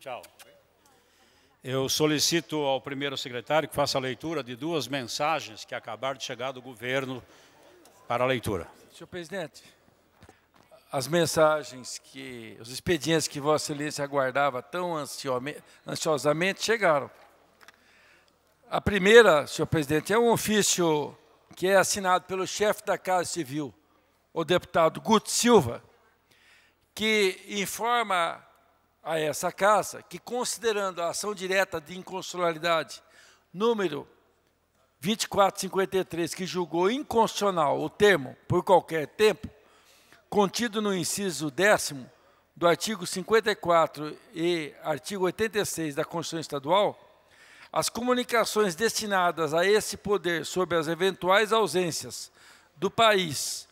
Tchau. Eu solicito ao primeiro secretário que faça a leitura de duas mensagens que acabaram de chegar do governo para a leitura. Senhor presidente, as mensagens que, os expedientes que Vossa Excelência aguardava tão ansiosamente chegaram. A primeira, senhor presidente, é um ofício que é assinado pelo chefe da Casa Civil, o deputado Guto Silva, que informa a essa casa que, considerando a ação direta de inconstitucionalidade número 2453, que julgou inconstitucional o termo por qualquer tempo, contido no inciso décimo do artigo 54 e artigo 86 da Constituição Estadual, as comunicações destinadas a esse poder sobre as eventuais ausências do país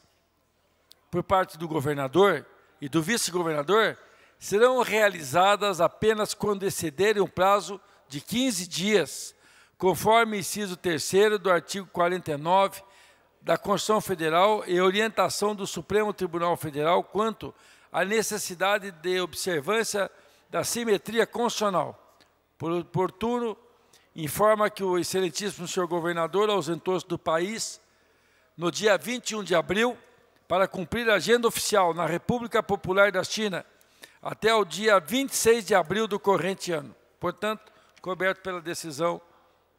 por parte do governador e do vice-governador serão realizadas apenas quando excederem o prazo de 15 dias, conforme inciso 3 do artigo 49 da Constituição Federal e orientação do Supremo Tribunal Federal quanto à necessidade de observância da simetria constitucional. Por oportuno, informa que o excelentíssimo senhor governador ausentou-se do país no dia 21 de abril para cumprir a agenda oficial na República Popular da China até o dia 26 de abril do corrente ano. Portanto, coberto pela decisão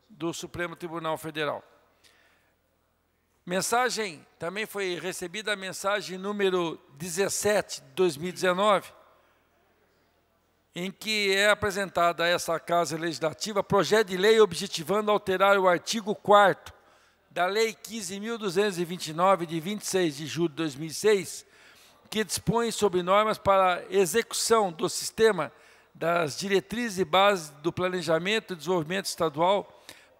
do Supremo Tribunal Federal. Mensagem, também foi recebida a mensagem número 17 de 2019, em que é apresentada a essa Casa Legislativa projeto de lei objetivando alterar o artigo 4 da Lei 15.229, de 26 de julho de 2006, que dispõe sobre normas para execução do sistema das diretrizes e bases do planejamento e desenvolvimento estadual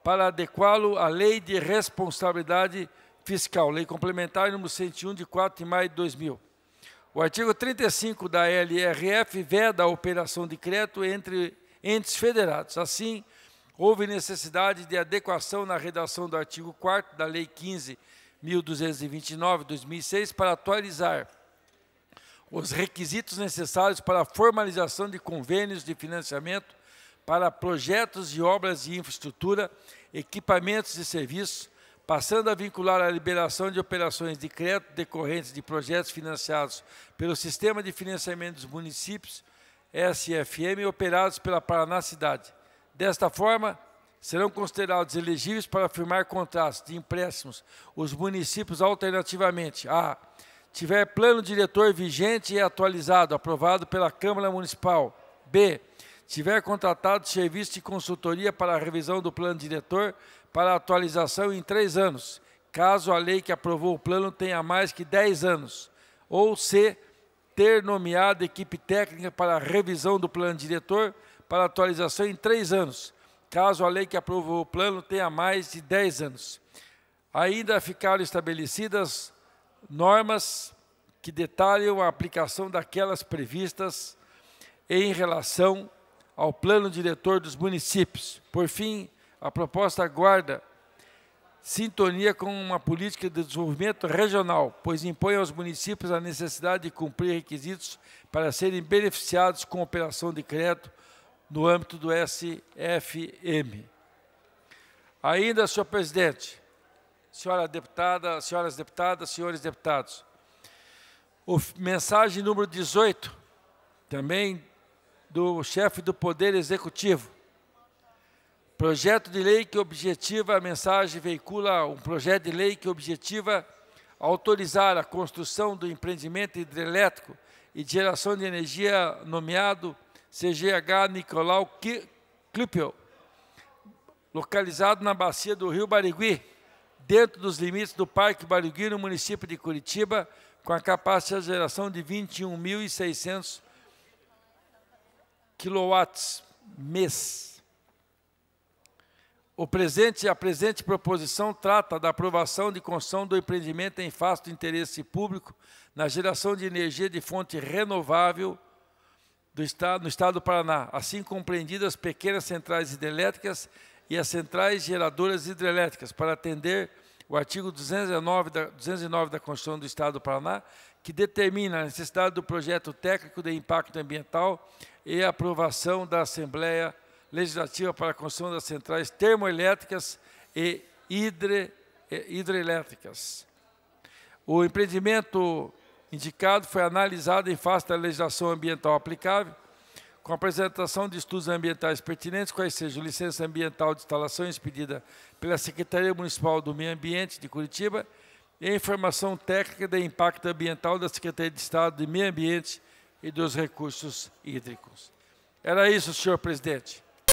para adequá-lo à Lei de Responsabilidade Fiscal, Lei Complementar nº 101, de 4 de maio de 2000. O artigo 35 da LRF veda a operação de crédito entre entes federados. Assim, houve necessidade de adequação na redação do artigo 4 da Lei 15.229, 2006, para atualizar os requisitos necessários para a formalização de convênios de financiamento para projetos e obras de infraestrutura, equipamentos e serviços, passando a vincular a liberação de operações de crédito decorrentes de projetos financiados pelo Sistema de Financiamento dos Municípios, SFM, operados pela Paraná Cidade. Desta forma, serão considerados elegíveis para firmar contratos de empréstimos os municípios alternativamente a tiver plano diretor vigente e atualizado, aprovado pela Câmara Municipal. B. Tiver contratado serviço de consultoria para a revisão do plano diretor para atualização em três anos, caso a lei que aprovou o plano tenha mais que dez anos. Ou C. Ter nomeado equipe técnica para a revisão do plano diretor para atualização em três anos, caso a lei que aprovou o plano tenha mais de dez anos. Ainda ficaram estabelecidas normas que detalham a aplicação daquelas previstas em relação ao plano diretor dos municípios. Por fim, a proposta guarda sintonia com uma política de desenvolvimento regional, pois impõe aos municípios a necessidade de cumprir requisitos para serem beneficiados com operação de crédito no âmbito do SFM. Ainda, senhor presidente, senhora deputada, senhoras deputadas, senhores deputados. O, mensagem número 18, também do chefe do Poder Executivo. Projeto de lei que objetiva, a mensagem veicula um projeto de lei que objetiva autorizar a construção do empreendimento hidrelétrico e de geração de energia nomeado CGH Nicolau Klippel, localizado na bacia do Rio Barigui, dentro dos limites do Parque Barigui, no município de Curitiba, com a capacidade de geração de 21.600 quilowatts mês. O presente, a presente proposição trata da aprovação de construção do empreendimento em face do interesse público na geração de energia de fonte renovável do estado, no estado do Paraná, assim compreendidas pequenas centrais hidrelétricas e as centrais geradoras hidrelétricas para atender o artigo 209 da, 209 da Constituição do Estado do Paraná, que determina a necessidade do projeto técnico de impacto ambiental e a aprovação da Assembleia Legislativa para a construção das centrais termoelétricas e hidre, hidrelétricas. O empreendimento indicado foi analisado em face da legislação ambiental aplicável, com a apresentação de estudos ambientais pertinentes, quais sejam licença ambiental de instalação expedida pela Secretaria Municipal do Meio Ambiente de Curitiba e a informação técnica de impacto ambiental da Secretaria de Estado de Meio Ambiente e dos Recursos Hídricos. Era isso, senhor presidente.